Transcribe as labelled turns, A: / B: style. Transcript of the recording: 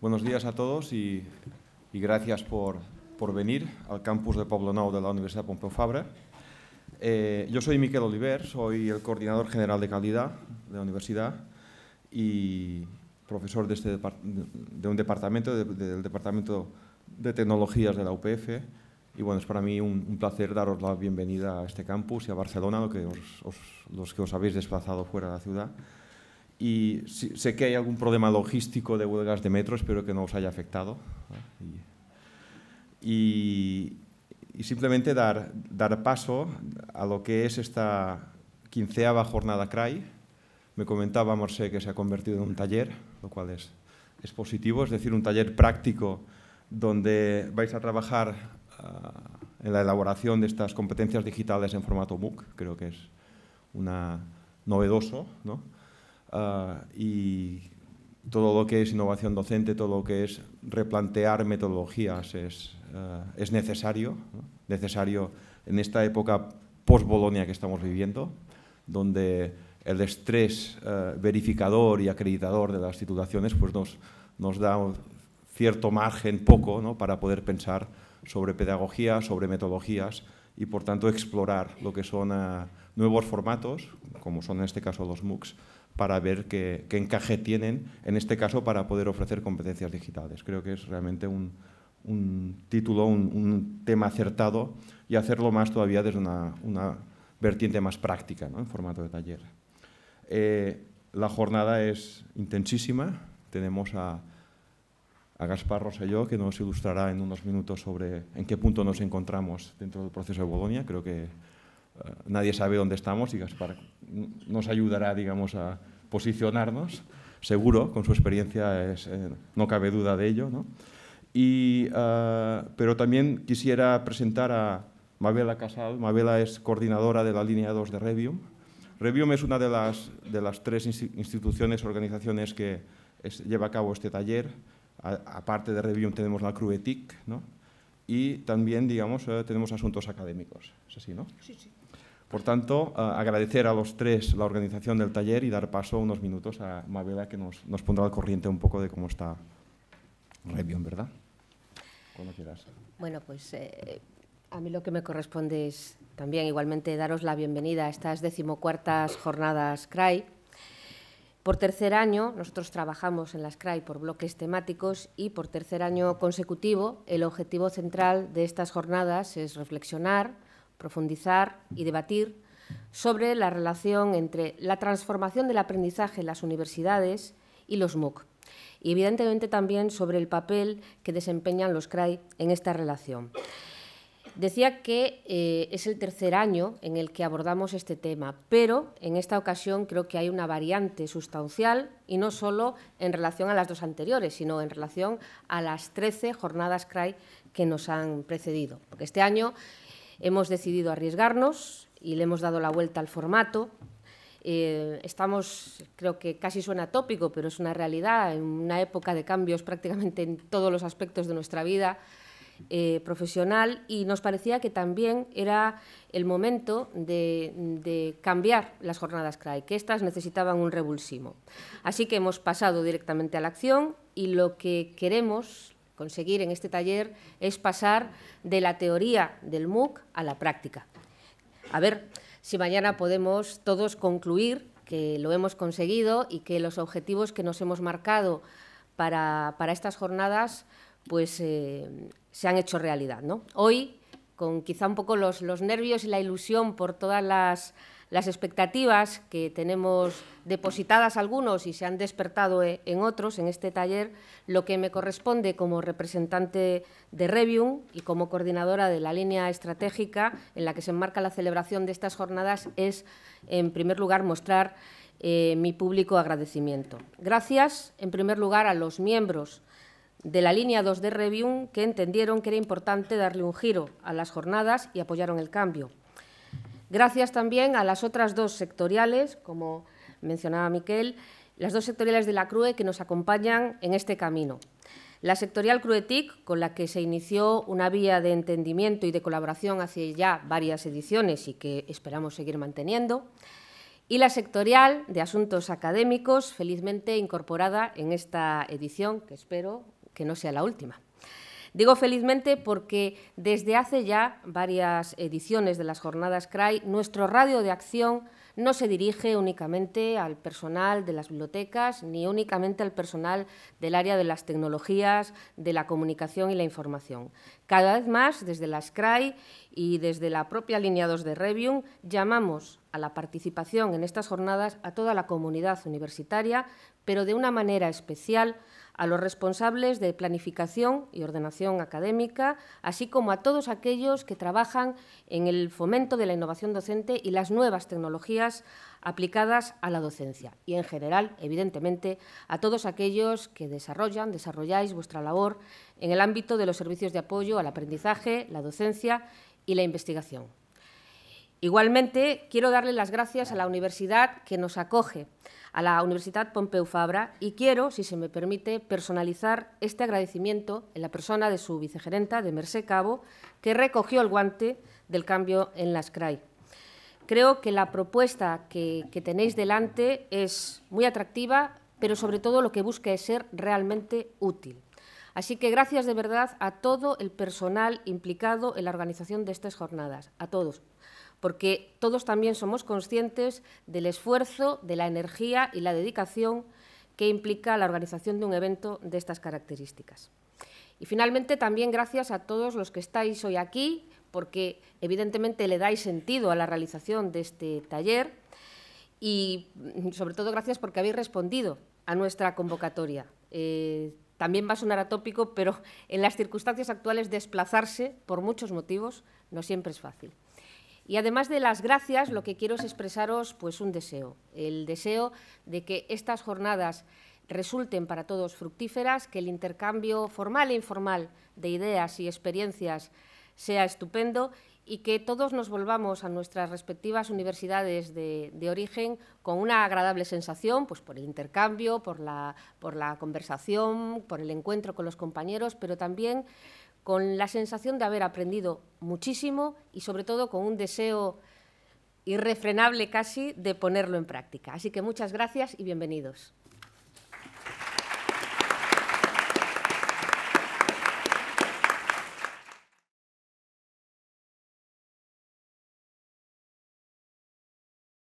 A: Buenos días a todos y, gracias por, venir al campus de Poblenou de la Universidad Pompeu Fabra. Eh, yo soy Miquel Oliver, soy el coordinador general de calidad de la universidad y profesor de, este un departamento, del Departamento de Tecnologías de la UPF. Y bueno, es para mí un, placer daros la bienvenida a este campus y a Barcelona, lo que los que os habéis desplazado fuera de la ciudad. Y sé que hay algún problema logístico de huelgas de metro, espero que no os haya afectado. Y, simplemente dar, dar paso a lo que es esta quinceava jornada CRAI. Me comentaba morse que se ha convertido en un taller, lo cual es, positivo, es decir, un taller práctico donde vais a trabajar ah, en la elaboración de estas competencias digitales en formato MOOC. Creo que es una novedoso, ¿no? Ah, y todo lo que es innovación docente, todo lo que es replantear metodologías es, ah, es necesario, necesario en esta época post-Bolonia que estamos viviendo, donde el estrés ah, verificador y acreditador de las titulaciones pues nos, nos da cierto margen, poco, ¿no? para poder pensar sobre pedagogía, sobre metodologías y por tanto explorar lo que son nuevos formatos, como son en este caso los MOOCs, para ver qué, encaje tienen, en este caso para poder ofrecer competencias digitales. Creo que es realmente un, título, un, tema acertado y hacerlo más todavía desde una, una vertiente más práctica, ¿no? en formato de taller. Eh, la jornada es intensísima. Tenemos a, a Gaspar Roselló, que nos ilustrará en unos minutos sobre en qué punto nos encontramos dentro del proceso de Bolonia. Creo que nadie sabe dónde estamos y Gaspar nos ayudará, digamos, a posicionarnos, seguro, con su experiencia, eh, no cabe duda de ello. Eh, pero también quisiera presentar a Mabela Casal. Mabela es coordinadora de la línea 2 de Revium. Revium es una de las, de las tres instituciones, organizaciones que lleva a cabo este taller. Aparte de Revium tenemos la CRUETIC, ¿no? y también, digamos, eh, tenemos asuntos académicos. ¿Es así, Sí, sí. Por tanto, eh, agradecer a los tres la organización del taller y dar paso unos minutos a Mabela que nos, nos pondrá al corriente un poco de cómo está
B: Revion, ¿verdad? Bueno, pues eh, a mí lo que me corresponde es también igualmente daros la bienvenida a estas decimocuartas jornadas CRAI. Por tercer año, nosotros trabajamos en las CRAI por bloques temáticos y por tercer año consecutivo, el objetivo central de estas jornadas es reflexionar, profundizar y debatir sobre la relación entre la transformación del aprendizaje en las universidades y los MOOC, y evidentemente también sobre el papel que desempeñan los CRAI en esta relación. Decía que eh, es el tercer año en el que abordamos este tema, pero en esta ocasión creo que hay una variante sustancial y no solo en relación a las dos anteriores, sino en relación a las 13 jornadas CRAI que nos han precedido. Porque este año Hemos decidido arriesgarnos y le hemos dado la vuelta al formato. Eh, estamos, creo que casi suena tópico, pero es una realidad, en una época de cambios prácticamente en todos los aspectos de nuestra vida eh, profesional y nos parecía que también era el momento de, cambiar las jornadas CRAI, que estas necesitaban un revulsivo. Así que hemos pasado directamente a la acción y lo que queremos, conseguir en este taller es pasar de la teoría del MOOC a la práctica. A ver si mañana podemos todos concluir que lo hemos conseguido y que los objetivos que nos hemos marcado para, estas jornadas pues, eh, se han hecho realidad. ¿no? Hoy, con quizá un poco los nervios y la ilusión por todas las las expectativas que tenemos depositadas algunos y se han despertado eh, en otros en este taller, lo que me corresponde como representante de Revium y como coordinadora de la línea estratégica en la que se enmarca la celebración de estas jornadas es, en primer lugar, mostrar eh, mi público agradecimiento. Gracias, en primer lugar, a los miembros de la línea 2 de Revium que entendieron que era importante darle un giro a las jornadas y apoyaron el cambio. Gracias también a las otras dos sectoriales, como mencionaba Miquel, las dos sectoriales de la CRUE que nos acompañan en este camino. La sectorial CRUETIC, con la que se inició una vía de entendimiento y de colaboración hace ya varias ediciones y que esperamos seguir manteniendo, y la sectorial de asuntos académicos, felizmente incorporada en esta edición, que espero que no sea la última. Digo felizmente porque desde hace ya varias ediciones de las jornadas CRAI, nuestro radio de acción no se dirige únicamente al personal de las bibliotecas ni únicamente al personal del área de las tecnologías, de la comunicación y la información. Cada vez más, desde las CRAI y desde la propia línea 2 de Revium, llamamos a la participación en estas jornadas a toda la comunidad universitaria, pero de una manera especial a los responsables de planificación y ordenación académica, así como a todos aquellos que trabajan en el fomento de la innovación docente y las nuevas tecnologías aplicadas a la docencia y, en general, evidentemente, a todos aquellos que desarrollan, desarrolláis vuestra labor en el ámbito de los servicios de apoyo al aprendizaje, la docencia y la investigación. Igualmente, quiero darle las gracias a la universidad que nos acoge, a la Universidad Pompeu Fabra, y quiero, si se me permite, personalizar este agradecimiento en la persona de su vicegerenta, de Mercé Cabo, que recogió el guante del cambio en las CRAI. Creo que la propuesta que tenéis delante es muy atractiva, pero sobre todo lo que busca es ser realmente útil. Así que gracias de verdad a todo el personal implicado en la organización de estas jornadas, a todos, porque todos también somos conscientes del esfuerzo, de la energía y la dedicación que implica la organización de un evento de estas características. Y finalmente, también gracias a todos los que estáis hoy aquí, porque evidentemente le dais sentido a la realización de este taller y mm, sobre todo gracias porque habéis respondido a nuestra convocatoria. Eh, también va a sonar atópico, pero en las circunstancias actuales desplazarse por muchos motivos no siempre es fácil. Y además de las gracias, lo que quiero es expresaros pues, un deseo, el deseo de que estas jornadas resulten para todos fructíferas, que el intercambio formal e informal de ideas y experiencias sea estupendo y que todos nos volvamos a nuestras respectivas universidades de, origen con una agradable sensación pues, por el intercambio, por la, por la conversación, por el encuentro con los compañeros, pero también con la sensación de haber aprendido muchísimo y sobre todo con un deseo irrefrenable casi de ponerlo en práctica. Así que muchas gracias y bienvenidos.